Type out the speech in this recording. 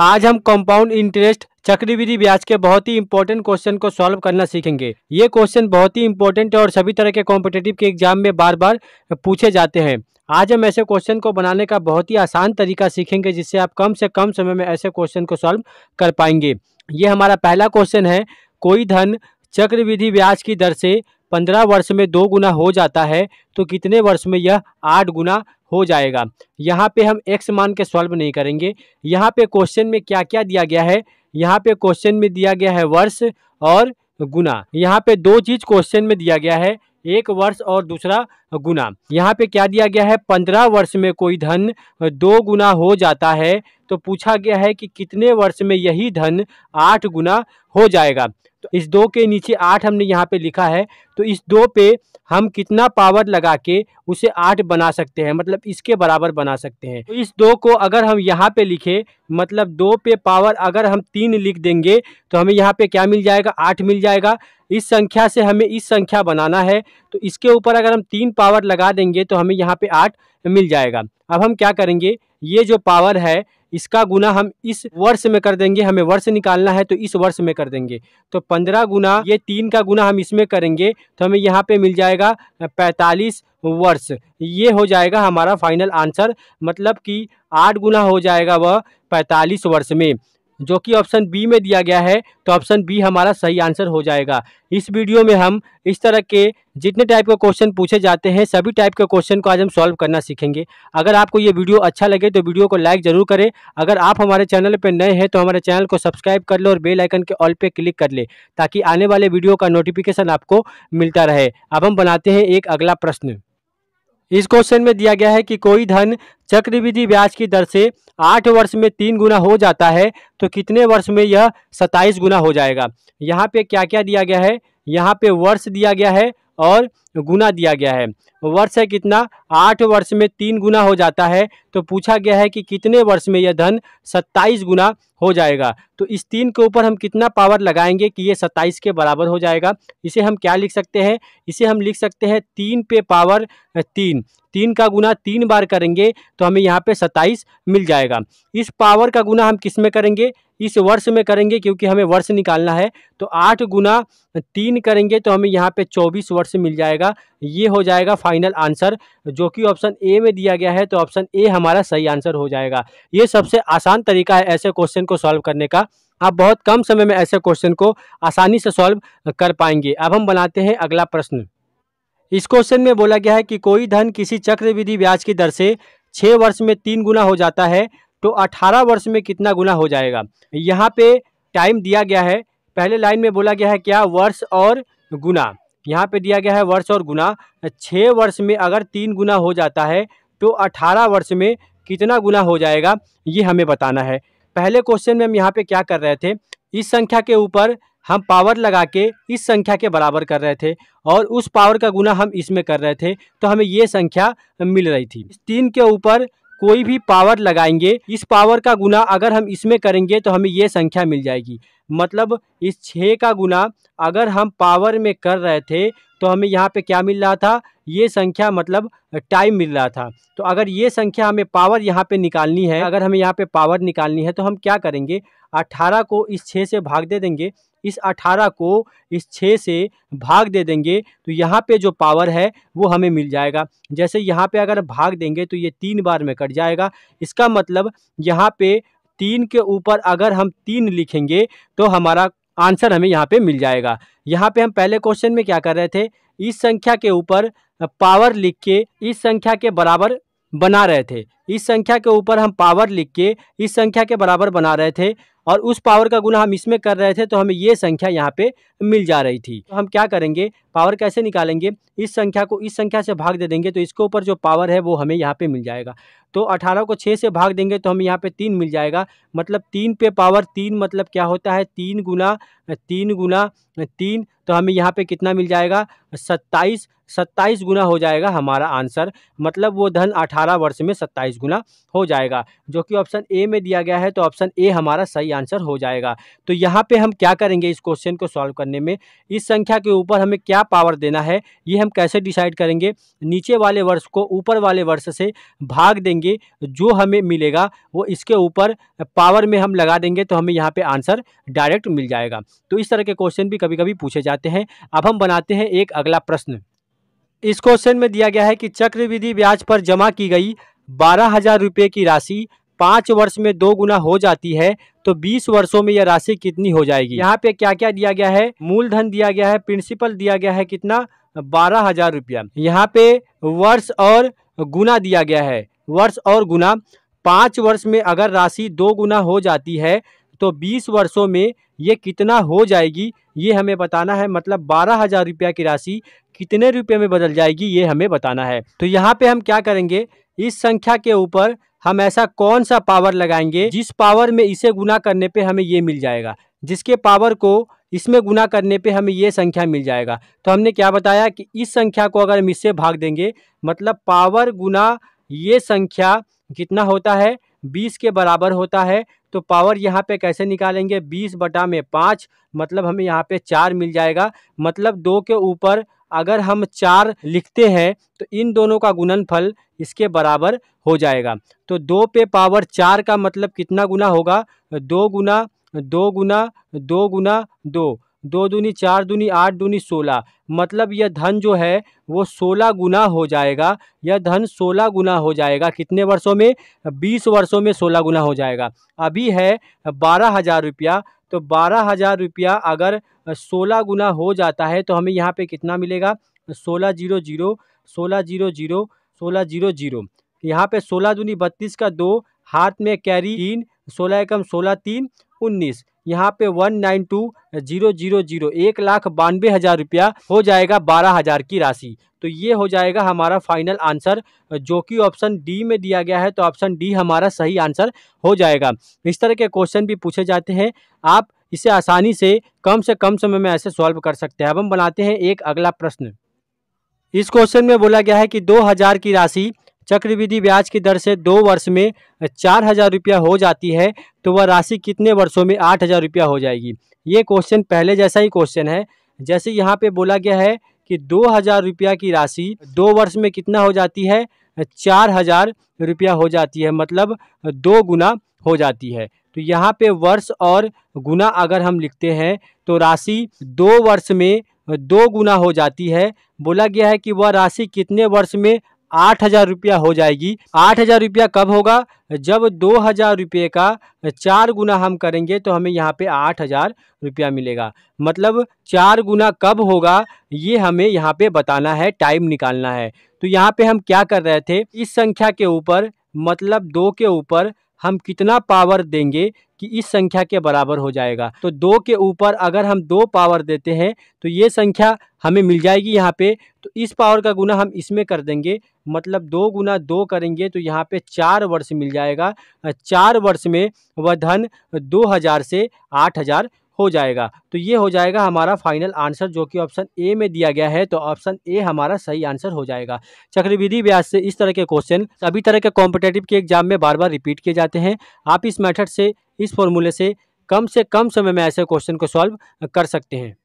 आज हम compound interest चक्रवृद्धि ब्याज के बहुत ही इंपॉर्टेंट क्वेश्चन को सॉल्व करना सीखेंगे ये क्वेश्चन बहुत ही इंपॉर्टेंट है और सभी तरह के कॉम्पिटेटिव के एग्जाम में बार बार पूछे जाते हैं आज हम ऐसे क्वेश्चन को बनाने का बहुत ही आसान तरीका सीखेंगे जिससे आप कम से कम समय में ऐसे क्वेश्चन को सॉल्व कर पाएंगे ये हमारा पहला क्वेश्चन है कोई धन चक्रविधि ब्याज की दर से पंद्रह वर्ष में दो गुना हो जाता है तो कितने वर्ष में यह आठ गुना हो जाएगा यहाँ पे हम एक्स मान के सॉल्व नहीं करेंगे यहाँ पे क्वेश्चन में क्या क्या दिया गया है यहाँ पे क्वेश्चन में दिया गया है वर्ष और गुना यहाँ पे दो चीज क्वेश्चन में दिया गया है एक वर्ष और दूसरा गुना यहाँ पे क्या दिया गया है पंद्रह वर्ष में कोई धन दो गुना हो जाता है तो पूछा गया है कि कितने वर्ष में यही धन आठ गुना हो जाएगा तो इस दो के नीचे आठ हमने यहाँ पे लिखा है तो इस दो पे हम कितना पावर लगा के उसे आठ बना सकते हैं मतलब इसके बराबर बना सकते हैं तो इस दो को अगर हम यहाँ पे लिखे मतलब दो पे पावर अगर हम तीन लिख देंगे तो हमें यहाँ पे क्या मिल जाएगा आठ मिल जाएगा इस संख्या से हमें इस संख्या बनाना है तो इसके ऊपर अगर हम तीन पावर लगा देंगे तो हमें यहाँ पे आठ मिल जाएगा अब हम क्या करेंगे ये जो पावर है इसका गुना हम इस वर्ष में कर देंगे हमें वर्ष निकालना है तो इस वर्ष में कर देंगे तो पंद्रह गुना ये तीन का गुना हम इसमें करेंगे तो हमें यहाँ पे मिल जाएगा पैंतालीस वर्ष ये हो जाएगा हमारा फाइनल आंसर मतलब कि आठ गुना हो जाएगा वह पैंतालीस वर्ष में जो कि ऑप्शन बी में दिया गया है तो ऑप्शन बी हमारा सही आंसर हो जाएगा इस वीडियो में हम इस तरह के जितने टाइप के क्वेश्चन पूछे जाते हैं सभी टाइप के क्वेश्चन को आज हम सॉल्व करना सीखेंगे अगर आपको ये वीडियो अच्छा लगे तो वीडियो को लाइक जरूर करें अगर आप हमारे चैनल पर नए हैं तो हमारे चैनल को सब्सक्राइब कर लें और बेलाइकन के ऑल पर क्लिक कर लें ताकि आने वाले वीडियो का नोटिफिकेशन आपको मिलता रहे अब हम बनाते हैं एक अगला प्रश्न इस क्वेश्चन में दिया गया है कि कोई धन चक्रविधि ब्याज की दर से आठ वर्ष में तीन गुना हो जाता है तो कितने वर्ष में यह सत्ताईस गुना हो जाएगा यहाँ पे क्या क्या दिया गया है यहाँ पे वर्ष दिया गया है और गुना दिया गया है वर्ष है कितना आठ वर्ष में तीन गुना हो जाता है तो पूछा गया है कि कितने वर्ष में यह धन सत्ताईस गुना हो जाएगा तो इस तीन के ऊपर हम कितना पावर लगाएंगे कि ये सत्ताईस के बराबर हो जाएगा इसे हम क्या लिख सकते हैं इसे हम लिख सकते हैं तीन पे पावर तीन तीन का गुना तीन बार करेंगे तो हमें यहाँ पे सत्ताईस मिल जाएगा इस पावर का गुना हम किस में करेंगे इस वर्ष में करेंगे क्योंकि हमें वर्ष निकालना है तो आठ गुना तीन करेंगे तो हमें यहाँ पे चौबीस वर्ष मिल जाएगा ये हो जाएगा फाइनल आंसर जो कि ऑप्शन ए में दिया गया है तो ऑप्शन ए हमारा सही आंसर हो जाएगा ये सबसे आसान तरीका है ऐसे क्वेश्चन को सॉल्व करने का आप बहुत कम समय में ऐसे क्वेश्चन को आसानी से सॉल्व कर पाएंगे अब हम बनाते हैं अगला प्रश्न इस क्वेश्चन में बोला गया है कि कोई धन किसी चक्रविधि ब्याज की दर से छः वर्ष में तीन गुना हो जाता है तो अठारह वर्ष में कितना गुना हो जाएगा यहाँ पे टाइम दिया गया है पहले लाइन में बोला गया है क्या वर्ष और गुना यहाँ पे दिया गया है वर्ष और गुना छः वर्ष में अगर तीन गुना हो जाता है तो अठारह वर्ष में कितना गुना हो जाएगा ये हमें बताना है पहले क्वेश्चन में हम यहाँ पे क्या कर रहे थे इस संख्या के ऊपर हम पावर लगा के इस संख्या के बराबर कर रहे थे और उस पावर का गुना हम इसमें कर रहे थे तो हमें ये संख्या मिल रही थी तीन के ऊपर कोई भी पावर लगाएंगे इस पावर का गुना अगर हम इसमें करेंगे तो हमें ये संख्या मिल जाएगी मतलब इस छः का गुना अगर हम पावर में कर रहे थे तो हमें यहाँ पे क्या मिल रहा था ये संख्या मतलब टाइम मिल रहा था तो अगर ये संख्या हमें पावर यहाँ पे निकालनी है अगर हमें यहाँ पे पावर निकालनी है तो हम क्या करेंगे 18 को इस छः से भाग दे देंगे इस 18 को इस 6 से भाग दे देंगे तो यहाँ पे जो पावर है वो हमें मिल जाएगा जैसे यहाँ पे अगर भाग देंगे तो ये तीन बार में कट जाएगा इसका मतलब यहाँ पे तीन के ऊपर अगर हम तीन लिखेंगे तो हमारा आंसर हमें यहाँ पे मिल जाएगा यहाँ पे हम पहले क्वेश्चन में क्या कर रहे थे इस संख्या के ऊपर पावर लिख के इस संख्या के बराबर बना रहे थे इस संख्या के ऊपर हम पावर लिख के इस संख्या के बराबर बना रहे थे और उस पावर का गुना हम इसमें कर रहे थे तो हमें ये संख्या यहाँ पे मिल जा रही थी तो हम क्या करेंगे पावर कैसे निकालेंगे इस संख्या को इस संख्या से भाग दे देंगे तो इसके ऊपर जो पावर है वो हमें यहाँ पे मिल जाएगा तो 18 को 6 से भाग देंगे तो हमें यहाँ पे तीन मिल जाएगा मतलब तीन पे पावर तीन मतलब क्या होता है तीन गुना तीन गुना तीन तो हमें यहाँ पे कितना मिल जाएगा सत्ताईस सत्ताईस गुना हो जाएगा हमारा आंसर मतलब वो धन अठारह वर्ष में सत्ताईस गुना हो जाएगा जो कि ऑप्शन ए में दिया गया है तो ऑप्शन ए हमारा सही सही आंसर हो जाएगा तो यहाँ पे हम क्या करेंगे इस क्वेश्चन को सॉल्व करने में इस संख्या के ऊपर हमें क्या पावर देना है ये हम कैसे डिसाइड करेंगे नीचे वाले वर्ष को ऊपर वाले वर्ष से भाग देंगे जो हमें मिलेगा वो इसके ऊपर पावर में हम लगा देंगे तो हमें यहाँ पर आंसर डायरेक्ट मिल जाएगा तो इस तरह के क्वेश्चन भी कभी कभी पूछे जाते हैं अब हम बनाते हैं एक अगला प्रश्न इस क्वेश्चन में दिया गया है कि चक्रविधि ब्याज पर जमा की गई बारह हजार रुपये की राशि पाँच वर्ष में दो गुना हो जाती है तो 20 वर्षों में यह राशि कितनी हो जाएगी यहाँ पे क्या क्या दिया गया है मूलधन दिया गया है प्रिंसिपल दिया गया है कितना बारह हजार रुपया यहाँ पे वर्ष और गुना दिया गया है वर्ष और गुना पाँच वर्ष में अगर राशि दो गुना हो जाती है तो बीस वर्षों में ये कितना हो जाएगी ये हमें बताना है मतलब बारह हज़ार रुपया की राशि कितने रुपये में बदल जाएगी ये हमें बताना है तो यहाँ पे हम क्या करेंगे इस संख्या के ऊपर हम ऐसा कौन सा पावर लगाएंगे जिस पावर में इसे गुना करने पे हमें ये मिल जाएगा जिसके पावर को इसमें गुना करने पे हमें ये संख्या मिल जाएगा तो हमने क्या बताया कि इस संख्या को अगर हम इससे भाग देंगे मतलब पावर गुना ये संख्या कितना होता है बीस के बराबर होता है तो पावर यहाँ पे कैसे निकालेंगे बीस बटा में पाँच मतलब हमें यहाँ पे चार मिल जाएगा मतलब दो के ऊपर अगर हम चार लिखते हैं तो इन दोनों का गुणनफल इसके बराबर हो जाएगा तो दो पे पावर चार का मतलब कितना गुना होगा दो गुना दो गुना दो गुना दो दो दूनी चार दूनी आठ दूनी सोलह मतलब यह धन जो है वो सोलह गुना हो जाएगा यह धन सोलह गुना हो जाएगा कितने वर्षों में बीस वर्षों में सोलह गुना हो जाएगा अभी है बारह हज़ार रुपया तो बारह हज़ार रुपया अगर सोलह गुना हो जाता है तो हमें यहाँ पे कितना मिलेगा सोलह जीरो जीरो सोलह जीरो जीरो सोलह जीरो जीरो यहाँ पर सोलह दूनी बत्तीस का दो हाथ में कैरी तीन सोलह एकम सोलह तीन उन्नीस यहाँ पे one nine two zero zero zero एक लाख बानवे हज़ार रुपया हो जाएगा बारह हज़ार की राशि तो ये हो जाएगा हमारा फाइनल आंसर जो कि ऑप्शन डी में दिया गया है तो ऑप्शन डी हमारा सही आंसर हो जाएगा इस तरह के क्वेश्चन भी पूछे जाते हैं आप इसे आसानी से कम से कम समय में ऐसे सॉल्व कर सकते हैं अब हम बनाते हैं एक अगला प्रश्न इस क्वेश्चन में बोला गया है कि दो की राशि चक्रवृद्धि ब्याज की दर से दो वर्ष में चार हज़ार रुपया हो जाती है तो वह राशि कितने वर्षों में आठ हज़ार रुपया हो जाएगी ये क्वेश्चन पहले जैसा ही क्वेश्चन है जैसे यहाँ पे बोला गया है कि दो हज़ार रुपया की राशि दो वर्ष में कितना हो जाती है चार हज़ार रुपया हो जाती है मतलब दो गुना हो जाती है तो यहाँ पे वर्ष और गुना अगर हम लिखते हैं तो राशि दो वर्ष में दो गुना हो जाती है बोला गया है कि वह राशि कितने वर्ष में आठ हजार रुपया हो जाएगी आठ हजार रुपया कब होगा जब दो हजार रुपये का चार गुना हम करेंगे तो हमें यहाँ पे आठ हजार रुपया मिलेगा मतलब चार गुना कब होगा ये हमें यहाँ पे बताना है टाइम निकालना है तो यहाँ पे हम क्या कर रहे थे इस संख्या के ऊपर मतलब दो के ऊपर हम कितना पावर देंगे कि इस संख्या के बराबर हो जाएगा तो दो के ऊपर अगर हम दो पावर देते हैं तो ये संख्या हमें मिल जाएगी यहाँ पे तो इस पावर का गुना हम इसमें कर देंगे मतलब दो गुना दो करेंगे तो यहाँ पे चार वर्ष मिल जाएगा चार वर्ष में वह धन दो हज़ार से आठ हज़ार हो जाएगा तो ये हो जाएगा हमारा फाइनल आंसर जो कि ऑप्शन ए में दिया गया है तो ऑप्शन ए हमारा सही आंसर हो जाएगा चक्रविधि ब्याज से इस तरह के क्वेश्चन सभी तरह के कॉम्पिटेटिव के एग्जाम में बार बार रिपीट किए जाते हैं आप इस मैथड से इस फॉर्मूले से कम से कम समय में ऐसे क्वेश्चन को सॉल्व कर सकते हैं